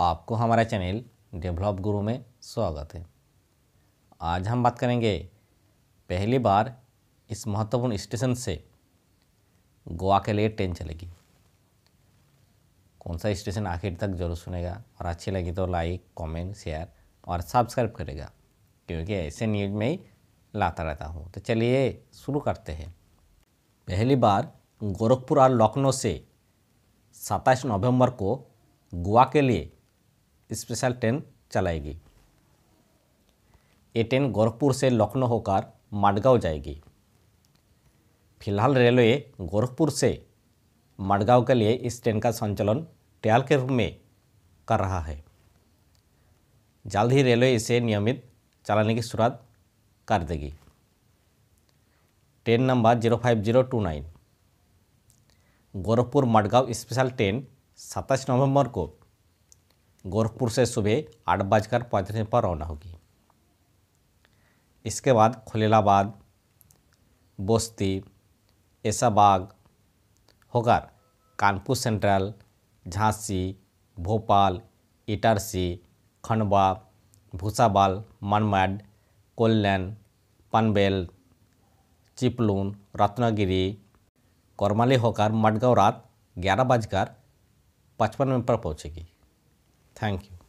आपको हमारा channel develop गुरु में स्वागत है आज हम बात करेंगे पहली बार इस महत्वपूर्ण स्टेशन से गोवा के लिए ट्रेन चलेगी कौन सा स्टेशन आखिर तक जरूर सुनेगा और अच्छी लगी तो लाइक कमेंट शेयर और सब्सक्राइब करेगा क्योंकि ऐसे न्यूज में ही लाता रहता हूँ तो चलिए शुरू करते हैं पहली बार गोरखपुर और लखनऊ से सत्ताईस नवंबर को गोवा के लिए स्पेशल ट्रेन चलाएगी ये ट्रेन गोरखपुर से लखनऊ होकर माडगांव जाएगी फिलहाल रेलवे गोरखपुर से मडगांव के लिए इस ट्रेन का संचालन ट्रायल के रूप में कर रहा है जल्द ही रेलवे इसे नियमित चलाने की शुरुआत कर देगी train number zero five zero two nine Gorakhpur Madgaon special train सत्ताईस नवंबर को गोरखपुर से सुबह आठ बजकर पैंतीस मिनट पर रवाना होगी इसके बाद खलीलाबाद बोस्ती ऐसाबाग होकर कानपुर सेंट्रल झांसी भोपाल इटारसी खंडवा भूसाबाल मनमैड कोल्लन पनबेल चिपलून रत्नागिरी कोरमाली होकर मडगांव रात ग्यारह बजकर पचपन मिनट पर पहुँचेगी Thank you.